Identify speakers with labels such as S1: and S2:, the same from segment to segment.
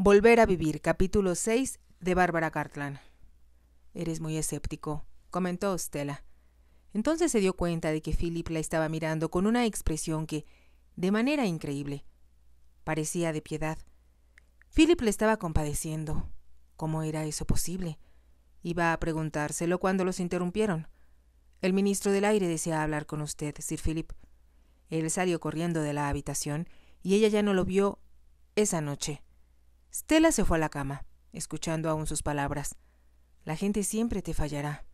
S1: Volver a vivir, capítulo 6 de Bárbara Cartland. Eres muy escéptico, comentó Stella. Entonces se dio cuenta de que Philip la estaba mirando con una expresión que, de manera increíble, parecía de piedad. Philip le estaba compadeciendo. ¿Cómo era eso posible? Iba a preguntárselo cuando los interrumpieron. El ministro del aire desea hablar con usted, Sir Philip. Él salió corriendo de la habitación y ella ya no lo vio esa noche. Stella se fue a la cama, escuchando aún sus palabras. La gente siempre te fallará.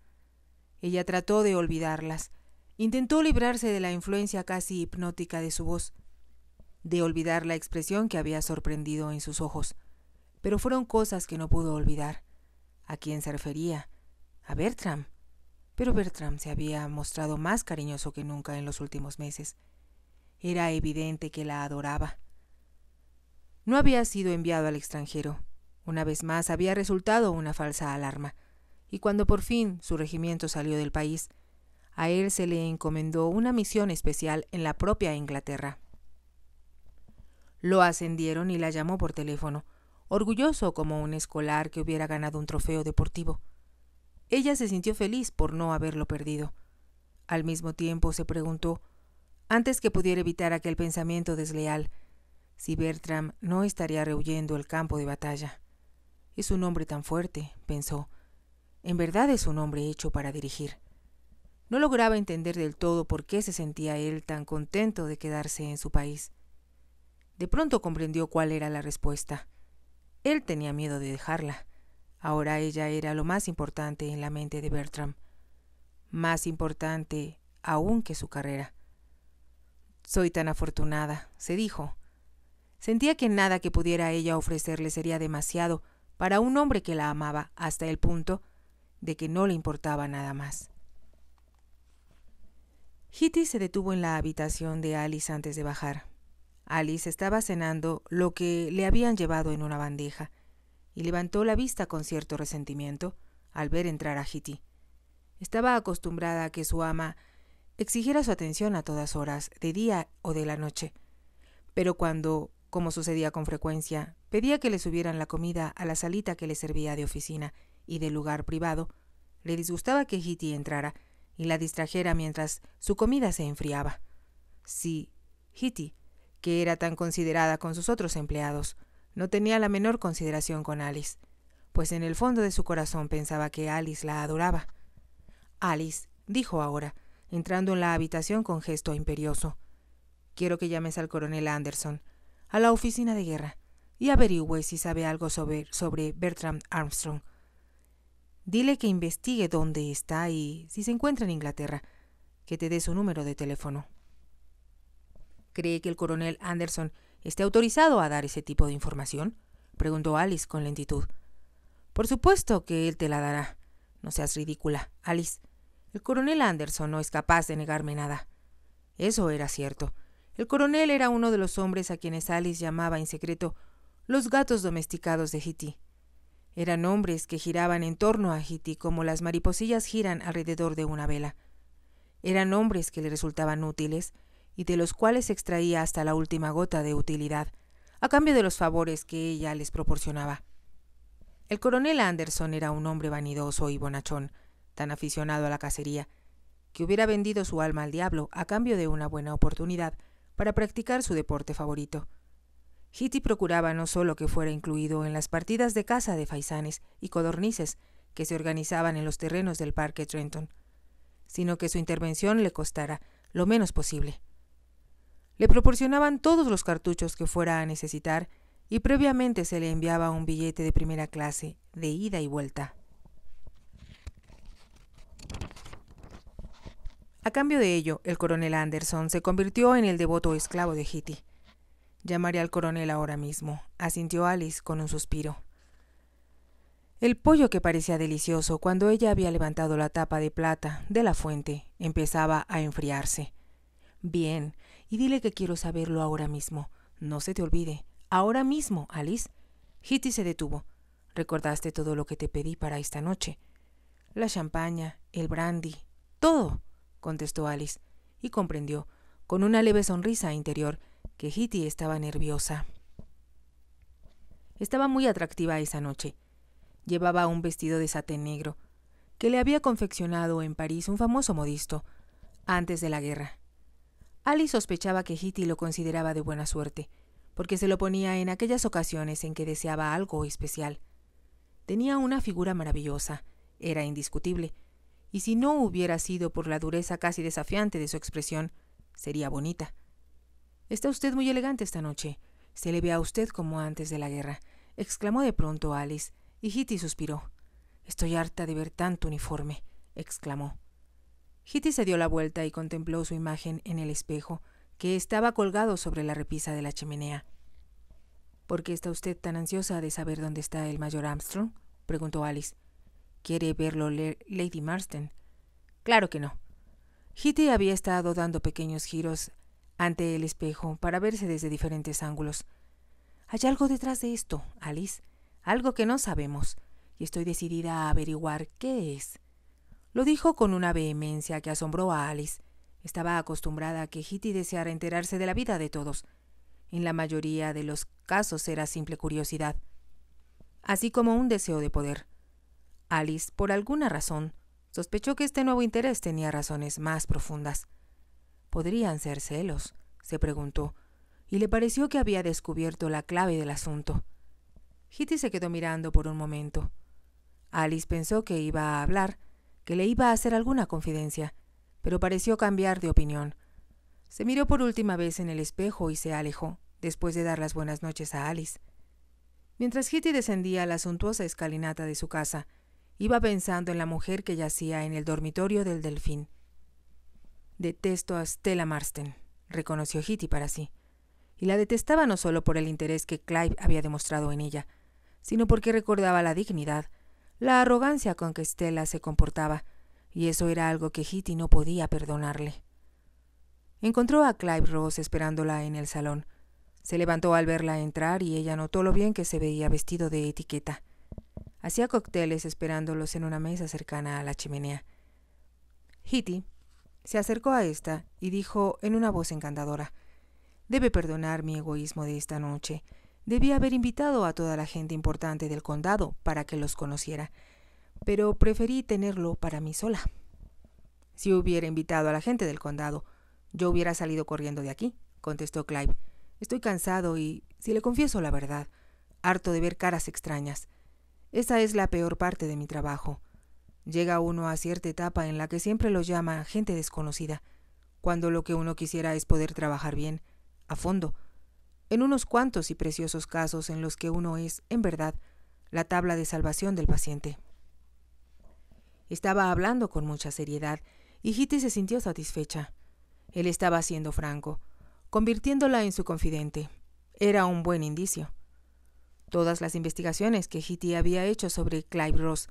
S1: Ella trató de olvidarlas. Intentó librarse de la influencia casi hipnótica de su voz, de olvidar la expresión que había sorprendido en sus ojos. Pero fueron cosas que no pudo olvidar. ¿A quién se refería? A Bertram. Pero Bertram se había mostrado más cariñoso que nunca en los últimos meses. Era evidente que la adoraba. No había sido enviado al extranjero. Una vez más había resultado una falsa alarma. Y cuando por fin su regimiento salió del país, a él se le encomendó una misión especial en la propia Inglaterra. Lo ascendieron y la llamó por teléfono, orgulloso como un escolar que hubiera ganado un trofeo deportivo. Ella se sintió feliz por no haberlo perdido. Al mismo tiempo se preguntó, antes que pudiera evitar aquel pensamiento desleal, si Bertram no estaría rehuyendo el campo de batalla. Es un hombre tan fuerte, pensó. En verdad es un hombre hecho para dirigir. No lograba entender del todo por qué se sentía él tan contento de quedarse en su país. De pronto comprendió cuál era la respuesta. Él tenía miedo de dejarla. Ahora ella era lo más importante en la mente de Bertram. Más importante aún que su carrera. Soy tan afortunada, se dijo. Sentía que nada que pudiera ella ofrecerle sería demasiado para un hombre que la amaba hasta el punto de que no le importaba nada más. Hitty se detuvo en la habitación de Alice antes de bajar. Alice estaba cenando lo que le habían llevado en una bandeja y levantó la vista con cierto resentimiento al ver entrar a Hitty. Estaba acostumbrada a que su ama exigiera su atención a todas horas, de día o de la noche. Pero cuando como sucedía con frecuencia, pedía que le subieran la comida a la salita que le servía de oficina y de lugar privado. Le disgustaba que Hitty entrara y la distrajera mientras su comida se enfriaba. Sí, Hitty, que era tan considerada con sus otros empleados, no tenía la menor consideración con Alice, pues en el fondo de su corazón pensaba que Alice la adoraba. Alice, dijo ahora, entrando en la habitación con gesto imperioso. Quiero que llames al coronel Anderson a la oficina de guerra y averigüe si sabe algo sobre, sobre Bertram Armstrong. Dile que investigue dónde está y si se encuentra en Inglaterra, que te dé su número de teléfono. ¿Cree que el coronel Anderson esté autorizado a dar ese tipo de información? preguntó Alice con lentitud. Por supuesto que él te la dará. No seas ridícula, Alice. El coronel Anderson no es capaz de negarme nada. Eso era cierto. El coronel era uno de los hombres a quienes Alice llamaba en secreto los gatos domesticados de Hitty. Eran hombres que giraban en torno a Hitty como las mariposillas giran alrededor de una vela. Eran hombres que le resultaban útiles y de los cuales extraía hasta la última gota de utilidad, a cambio de los favores que ella les proporcionaba. El coronel Anderson era un hombre vanidoso y bonachón, tan aficionado a la cacería, que hubiera vendido su alma al diablo a cambio de una buena oportunidad para practicar su deporte favorito. Hitty procuraba no solo que fuera incluido en las partidas de caza de faisanes y codornices que se organizaban en los terrenos del Parque Trenton, sino que su intervención le costara lo menos posible. Le proporcionaban todos los cartuchos que fuera a necesitar y previamente se le enviaba un billete de primera clase de ida y vuelta. A cambio de ello, el coronel Anderson se convirtió en el devoto esclavo de Hitty. Llamaré al coronel ahora mismo, asintió Alice con un suspiro. El pollo que parecía delicioso cuando ella había levantado la tapa de plata de la fuente empezaba a enfriarse. Bien, y dile que quiero saberlo ahora mismo. No se te olvide. Ahora mismo, Alice. Hitty se detuvo. Recordaste todo lo que te pedí para esta noche. La champaña, el brandy, todo contestó Alice, y comprendió, con una leve sonrisa interior, que Hitty estaba nerviosa. Estaba muy atractiva esa noche. Llevaba un vestido de satén negro, que le había confeccionado en París un famoso modisto, antes de la guerra. Alice sospechaba que Hitty lo consideraba de buena suerte, porque se lo ponía en aquellas ocasiones en que deseaba algo especial. Tenía una figura maravillosa, era indiscutible, y si no hubiera sido por la dureza casi desafiante de su expresión, sería bonita. Está usted muy elegante esta noche. Se le ve a usted como antes de la guerra, exclamó de pronto Alice, y Hitty suspiró. Estoy harta de ver tanto uniforme, exclamó. Hitty se dio la vuelta y contempló su imagen en el espejo, que estaba colgado sobre la repisa de la chimenea. ¿Por qué está usted tan ansiosa de saber dónde está el mayor Armstrong? preguntó Alice quiere verlo Lady Marston. Claro que no. Hitty había estado dando pequeños giros ante el espejo para verse desde diferentes ángulos. Hay algo detrás de esto, Alice, algo que no sabemos, y estoy decidida a averiguar qué es. Lo dijo con una vehemencia que asombró a Alice. Estaba acostumbrada a que Hitty deseara enterarse de la vida de todos. En la mayoría de los casos era simple curiosidad, así como un deseo de poder. Alice, por alguna razón, sospechó que este nuevo interés tenía razones más profundas. ¿Podrían ser celos? se preguntó, y le pareció que había descubierto la clave del asunto. Hitty se quedó mirando por un momento. Alice pensó que iba a hablar, que le iba a hacer alguna confidencia, pero pareció cambiar de opinión. Se miró por última vez en el espejo y se alejó, después de dar las buenas noches a Alice. Mientras Hitty descendía la suntuosa escalinata de su casa, Iba pensando en la mujer que yacía en el dormitorio del delfín. Detesto a Stella Marston, reconoció Hitty para sí. Y la detestaba no solo por el interés que Clive había demostrado en ella, sino porque recordaba la dignidad, la arrogancia con que Stella se comportaba, y eso era algo que Hitty no podía perdonarle. Encontró a Clive Ross esperándola en el salón. Se levantó al verla entrar y ella notó lo bien que se veía vestido de etiqueta hacía cócteles esperándolos en una mesa cercana a la chimenea. Hitty se acercó a esta y dijo en una voz encantadora Debe perdonar mi egoísmo de esta noche. Debí haber invitado a toda la gente importante del condado para que los conociera, pero preferí tenerlo para mí sola. Si hubiera invitado a la gente del condado, yo hubiera salido corriendo de aquí, contestó Clive. Estoy cansado y, si le confieso la verdad, harto de ver caras extrañas. Esa es la peor parte de mi trabajo. Llega uno a cierta etapa en la que siempre lo llama gente desconocida, cuando lo que uno quisiera es poder trabajar bien, a fondo, en unos cuantos y preciosos casos en los que uno es, en verdad, la tabla de salvación del paciente. Estaba hablando con mucha seriedad y Hitty se sintió satisfecha. Él estaba siendo franco, convirtiéndola en su confidente. Era un buen indicio todas las investigaciones que Hitty había hecho sobre Clive Ross,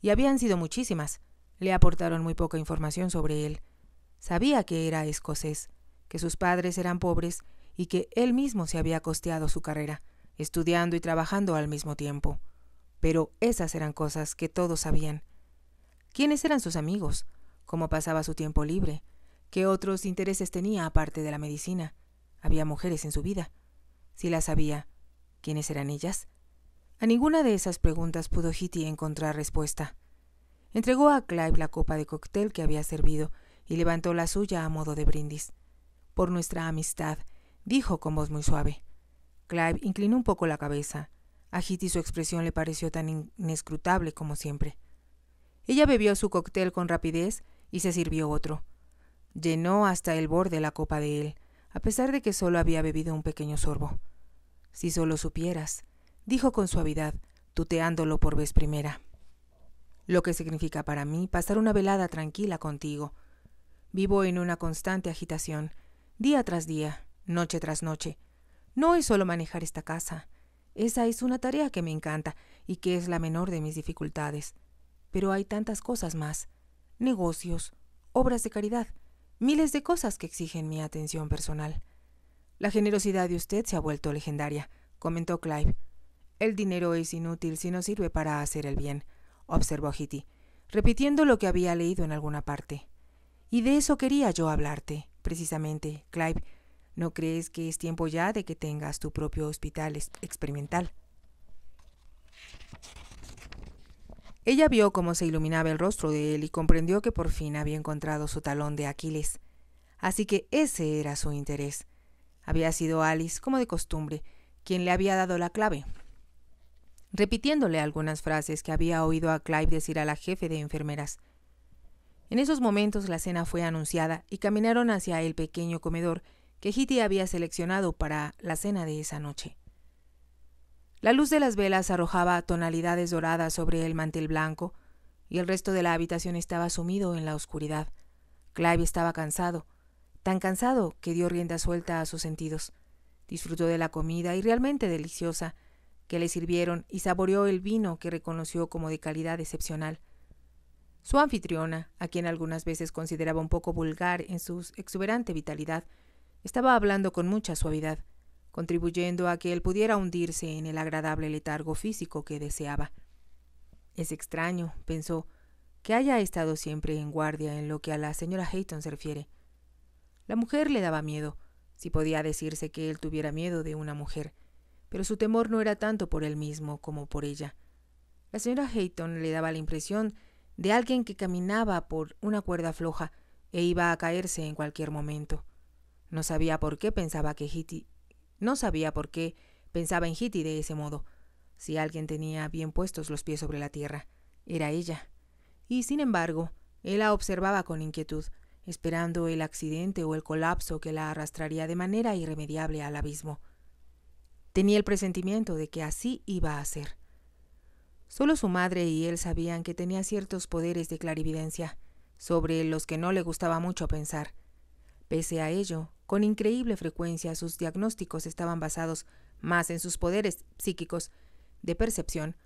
S1: y habían sido muchísimas, le aportaron muy poca información sobre él. Sabía que era escocés, que sus padres eran pobres y que él mismo se había costeado su carrera, estudiando y trabajando al mismo tiempo. Pero esas eran cosas que todos sabían. ¿Quiénes eran sus amigos? ¿Cómo pasaba su tiempo libre? ¿Qué otros intereses tenía aparte de la medicina? Había mujeres en su vida. Si las había, ¿Quiénes eran ellas? A ninguna de esas preguntas pudo Hitty encontrar respuesta. Entregó a Clive la copa de cóctel que había servido y levantó la suya a modo de brindis. Por nuestra amistad, dijo con voz muy suave. Clive inclinó un poco la cabeza. A Hitty su expresión le pareció tan inescrutable como siempre. Ella bebió su cóctel con rapidez y se sirvió otro. Llenó hasta el borde la copa de él, a pesar de que solo había bebido un pequeño sorbo. Si solo supieras, dijo con suavidad, tuteándolo por vez primera. Lo que significa para mí pasar una velada tranquila contigo. Vivo en una constante agitación, día tras día, noche tras noche. No es solo manejar esta casa. Esa es una tarea que me encanta y que es la menor de mis dificultades. Pero hay tantas cosas más. Negocios, obras de caridad, miles de cosas que exigen mi atención personal. La generosidad de usted se ha vuelto legendaria, comentó Clive. El dinero es inútil si no sirve para hacer el bien, observó Hitty, repitiendo lo que había leído en alguna parte. Y de eso quería yo hablarte, precisamente, Clive. ¿No crees que es tiempo ya de que tengas tu propio hospital experimental? Ella vio cómo se iluminaba el rostro de él y comprendió que por fin había encontrado su talón de Aquiles. Así que ese era su interés, había sido Alice, como de costumbre, quien le había dado la clave. Repitiéndole algunas frases que había oído a Clive decir a la jefe de enfermeras. En esos momentos la cena fue anunciada y caminaron hacia el pequeño comedor que Hitty había seleccionado para la cena de esa noche. La luz de las velas arrojaba tonalidades doradas sobre el mantel blanco, y el resto de la habitación estaba sumido en la oscuridad. Clive estaba cansado, tan cansado que dio rienda suelta a sus sentidos. Disfrutó de la comida y realmente deliciosa que le sirvieron y saboreó el vino que reconoció como de calidad excepcional. Su anfitriona, a quien algunas veces consideraba un poco vulgar en su exuberante vitalidad, estaba hablando con mucha suavidad, contribuyendo a que él pudiera hundirse en el agradable letargo físico que deseaba. Es extraño, pensó, que haya estado siempre en guardia en lo que a la señora Hayton se refiere. La mujer le daba miedo, si podía decirse que él tuviera miedo de una mujer, pero su temor no era tanto por él mismo como por ella. La señora Hayton le daba la impresión de alguien que caminaba por una cuerda floja e iba a caerse en cualquier momento. No sabía por qué pensaba que Hitty. No sabía por qué pensaba en Hitty de ese modo. Si alguien tenía bien puestos los pies sobre la tierra, era ella. Y sin embargo, él la observaba con inquietud, esperando el accidente o el colapso que la arrastraría de manera irremediable al abismo. Tenía el presentimiento de que así iba a ser. Solo su madre y él sabían que tenía ciertos poderes de clarividencia, sobre los que no le gustaba mucho pensar. Pese a ello, con increíble frecuencia sus diagnósticos estaban basados más en sus poderes psíquicos de percepción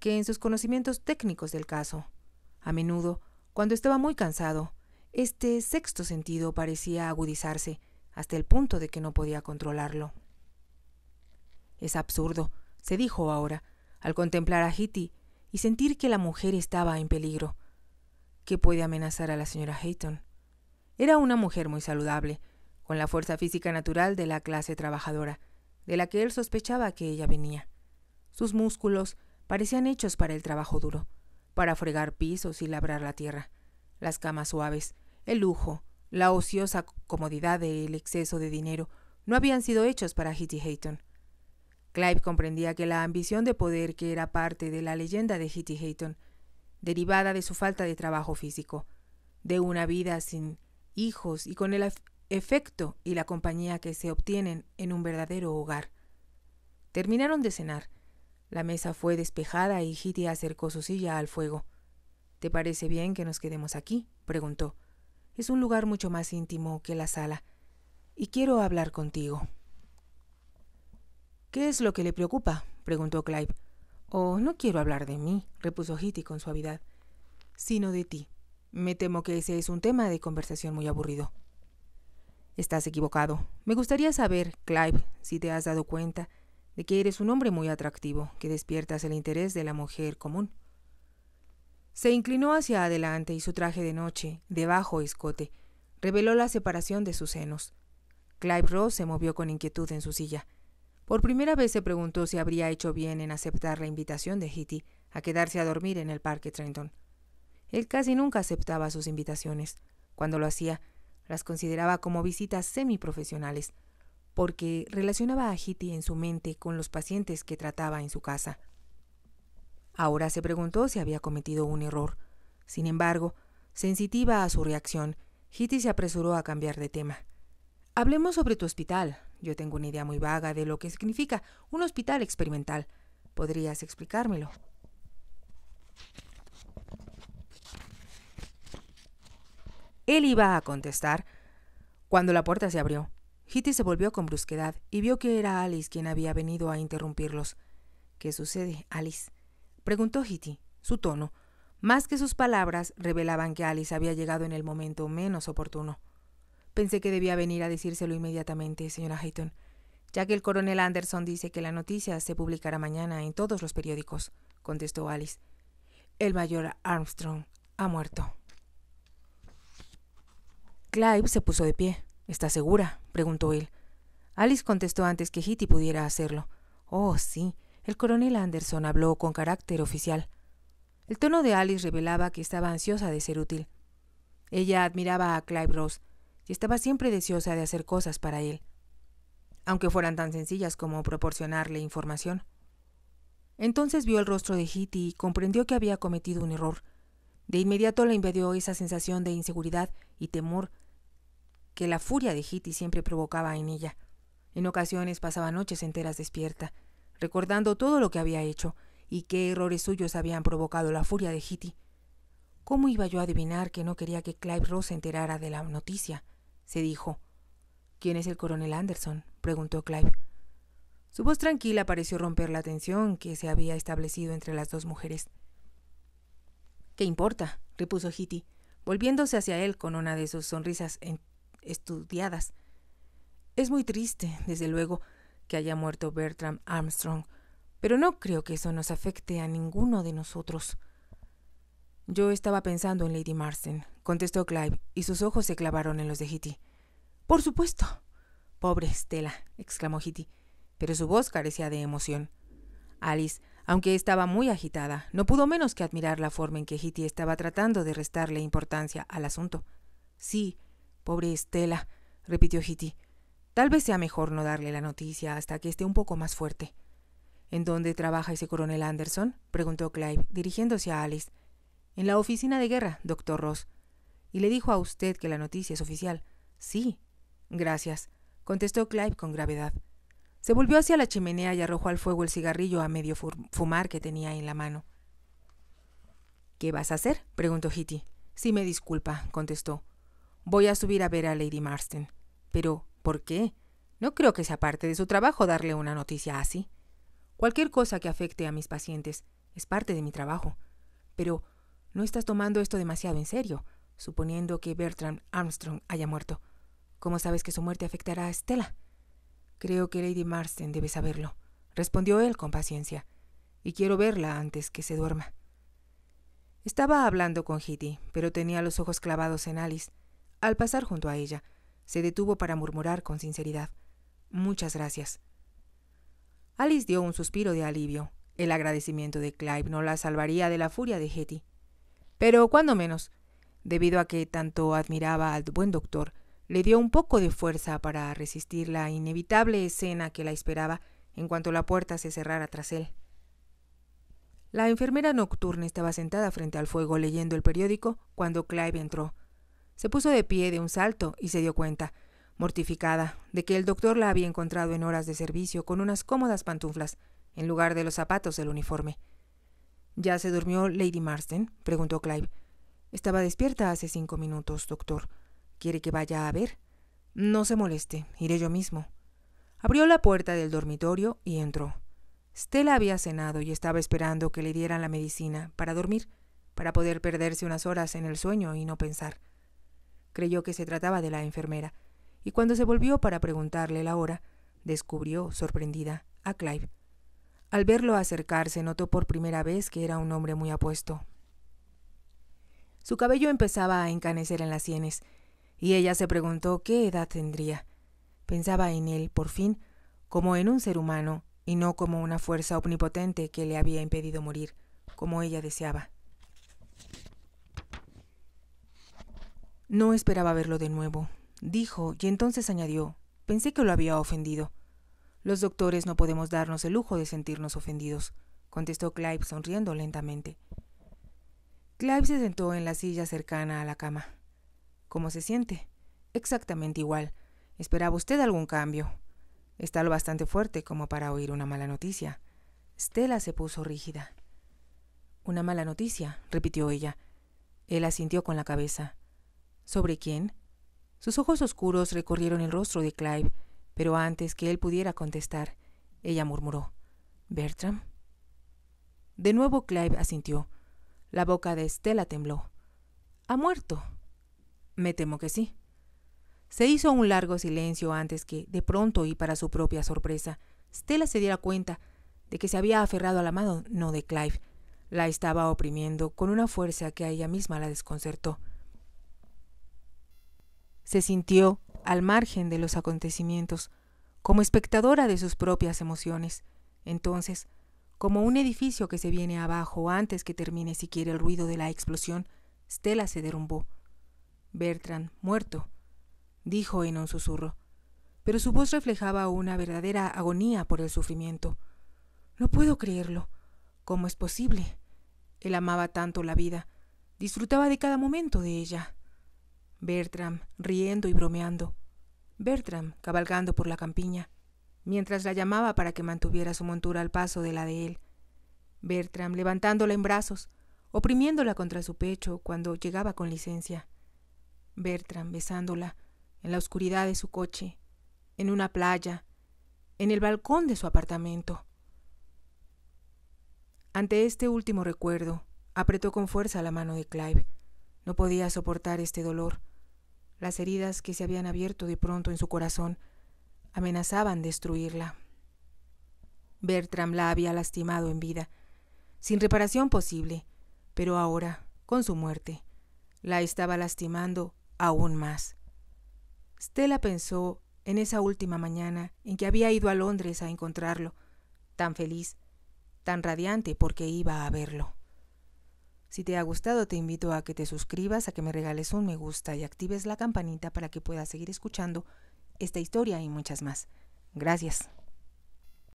S1: que en sus conocimientos técnicos del caso. A menudo, cuando estaba muy cansado, este sexto sentido parecía agudizarse hasta el punto de que no podía controlarlo. Es absurdo, se dijo ahora, al contemplar a Hitty y sentir que la mujer estaba en peligro. ¿Qué puede amenazar a la señora Hayton? Era una mujer muy saludable, con la fuerza física natural de la clase trabajadora, de la que él sospechaba que ella venía. Sus músculos parecían hechos para el trabajo duro, para fregar pisos y labrar la tierra, las camas suaves, el lujo, la ociosa comodidad y el exceso de dinero no habían sido hechos para Hitty Hayton. Clive comprendía que la ambición de poder que era parte de la leyenda de Hitty Hayton, derivada de su falta de trabajo físico, de una vida sin hijos y con el efecto y la compañía que se obtienen en un verdadero hogar. Terminaron de cenar. La mesa fue despejada y Hitty acercó su silla al fuego. ¿Te parece bien que nos quedemos aquí? preguntó. Es un lugar mucho más íntimo que la sala, y quiero hablar contigo. ¿Qué es lo que le preocupa? preguntó Clive. Oh, no quiero hablar de mí, repuso Hitty con suavidad, sino de ti. Me temo que ese es un tema de conversación muy aburrido. Estás equivocado. Me gustaría saber, Clive, si te has dado cuenta de que eres un hombre muy atractivo, que despiertas el interés de la mujer común. Se inclinó hacia adelante y su traje de noche, de bajo escote, reveló la separación de sus senos. Clive Ross se movió con inquietud en su silla. Por primera vez se preguntó si habría hecho bien en aceptar la invitación de Hitty a quedarse a dormir en el parque Trenton. Él casi nunca aceptaba sus invitaciones. Cuando lo hacía, las consideraba como visitas profesionales, porque relacionaba a Hitty en su mente con los pacientes que trataba en su casa. Ahora se preguntó si había cometido un error. Sin embargo, sensitiva a su reacción, Hitty se apresuró a cambiar de tema. Hablemos sobre tu hospital. Yo tengo una idea muy vaga de lo que significa un hospital experimental. ¿Podrías explicármelo? Él iba a contestar cuando la puerta se abrió. Hitty se volvió con brusquedad y vio que era Alice quien había venido a interrumpirlos. ¿Qué sucede, Alice? preguntó Hitty. Su tono, más que sus palabras, revelaban que Alice había llegado en el momento menos oportuno. Pensé que debía venir a decírselo inmediatamente, señora Hayton, ya que el coronel Anderson dice que la noticia se publicará mañana en todos los periódicos, contestó Alice. El mayor Armstrong ha muerto. Clive se puso de pie. ¿Está segura? preguntó él. Alice contestó antes que Hitty pudiera hacerlo. Oh, sí. El coronel Anderson habló con carácter oficial. El tono de Alice revelaba que estaba ansiosa de ser útil. Ella admiraba a Clive Rose y estaba siempre deseosa de hacer cosas para él, aunque fueran tan sencillas como proporcionarle información. Entonces vio el rostro de Hitty y comprendió que había cometido un error. De inmediato le invadió esa sensación de inseguridad y temor que la furia de Hitty siempre provocaba en ella. En ocasiones pasaba noches enteras despierta, recordando todo lo que había hecho y qué errores suyos habían provocado la furia de Hitty. ¿Cómo iba yo a adivinar que no quería que Clive Ross se enterara de la noticia? se dijo. ¿Quién es el coronel Anderson? preguntó Clive. Su voz tranquila pareció romper la tensión que se había establecido entre las dos mujeres. ¿Qué importa? repuso Hitty, volviéndose hacia él con una de sus sonrisas estudiadas. Es muy triste, desde luego, haya muerto Bertram Armstrong, pero no creo que eso nos afecte a ninguno de nosotros. Yo estaba pensando en Lady Marston, contestó Clive, y sus ojos se clavaron en los de Hitty. Por supuesto. Pobre Estela, exclamó Hitty, pero su voz carecía de emoción. Alice, aunque estaba muy agitada, no pudo menos que admirar la forma en que Hitty estaba tratando de restarle importancia al asunto. Sí, pobre Estela, repitió Hitty. Tal vez sea mejor no darle la noticia hasta que esté un poco más fuerte. ¿En dónde trabaja ese coronel Anderson? preguntó Clive, dirigiéndose a Alice. En la oficina de guerra, doctor Ross. ¿Y le dijo a usted que la noticia es oficial? Sí. Gracias, contestó Clive con gravedad. Se volvió hacia la chimenea y arrojó al fuego el cigarrillo a medio fumar que tenía en la mano. ¿Qué vas a hacer? preguntó Hitty. Sí, me disculpa, contestó. Voy a subir a ver a Lady Marston. Pero, ¿Por qué? No creo que sea parte de su trabajo darle una noticia así. Cualquier cosa que afecte a mis pacientes es parte de mi trabajo. Pero no estás tomando esto demasiado en serio, suponiendo que Bertram Armstrong haya muerto. ¿Cómo sabes que su muerte afectará a Estela? Creo que Lady Marston debe saberlo, respondió él con paciencia, y quiero verla antes que se duerma. Estaba hablando con Hitty, pero tenía los ojos clavados en Alice. Al pasar junto a ella, se detuvo para murmurar con sinceridad. Muchas gracias. Alice dio un suspiro de alivio. El agradecimiento de Clive no la salvaría de la furia de Hetty. Pero cuando menos, debido a que tanto admiraba al buen doctor, le dio un poco de fuerza para resistir la inevitable escena que la esperaba en cuanto la puerta se cerrara tras él. La enfermera nocturna estaba sentada frente al fuego leyendo el periódico cuando Clive entró. Se puso de pie de un salto y se dio cuenta, mortificada, de que el doctor la había encontrado en horas de servicio con unas cómodas pantuflas, en lugar de los zapatos del uniforme. ¿Ya se durmió Lady Marston? preguntó Clive. Estaba despierta hace cinco minutos, doctor. ¿Quiere que vaya a ver? No se moleste, iré yo mismo. Abrió la puerta del dormitorio y entró. Stella había cenado y estaba esperando que le dieran la medicina para dormir, para poder perderse unas horas en el sueño y no pensar. Creyó que se trataba de la enfermera, y cuando se volvió para preguntarle la hora, descubrió, sorprendida, a Clive. Al verlo acercarse, notó por primera vez que era un hombre muy apuesto. Su cabello empezaba a encanecer en las sienes, y ella se preguntó qué edad tendría. Pensaba en él, por fin, como en un ser humano, y no como una fuerza omnipotente que le había impedido morir, como ella deseaba. No esperaba verlo de nuevo, dijo, y entonces añadió, pensé que lo había ofendido. Los doctores no podemos darnos el lujo de sentirnos ofendidos, contestó Clive sonriendo lentamente. Clive se sentó en la silla cercana a la cama. ¿Cómo se siente? Exactamente igual. ¿Esperaba usted algún cambio? Está lo bastante fuerte como para oír una mala noticia. Stella se puso rígida. Una mala noticia, repitió ella. Él asintió con la cabeza. ¿Sobre quién? Sus ojos oscuros recorrieron el rostro de Clive, pero antes que él pudiera contestar, ella murmuró Bertram. De nuevo Clive asintió. La boca de Stella tembló. ¿Ha muerto? Me temo que sí. Se hizo un largo silencio antes que, de pronto y para su propia sorpresa, Stella se diera cuenta de que se había aferrado a la mano no de Clive. La estaba oprimiendo con una fuerza que a ella misma la desconcertó se sintió al margen de los acontecimientos, como espectadora de sus propias emociones. Entonces, como un edificio que se viene abajo antes que termine siquiera el ruido de la explosión, Stella se derrumbó. Bertrand, muerto, dijo en un susurro, pero su voz reflejaba una verdadera agonía por el sufrimiento. No puedo creerlo. ¿Cómo es posible? Él amaba tanto la vida, disfrutaba de cada momento de ella. Bertram riendo y bromeando, Bertram cabalgando por la campiña, mientras la llamaba para que mantuviera su montura al paso de la de él, Bertram levantándola en brazos, oprimiéndola contra su pecho cuando llegaba con licencia, Bertram besándola en la oscuridad de su coche, en una playa, en el balcón de su apartamento. Ante este último recuerdo, apretó con fuerza la mano de Clive. No podía soportar este dolor. Las heridas que se habían abierto de pronto en su corazón amenazaban destruirla. Bertram la había lastimado en vida, sin reparación posible, pero ahora, con su muerte, la estaba lastimando aún más. Stella pensó en esa última mañana en que había ido a Londres a encontrarlo, tan feliz, tan radiante porque iba a verlo. Si te ha gustado, te invito a que te suscribas, a que me regales un me gusta y actives la campanita para que puedas seguir escuchando esta historia y muchas más. Gracias.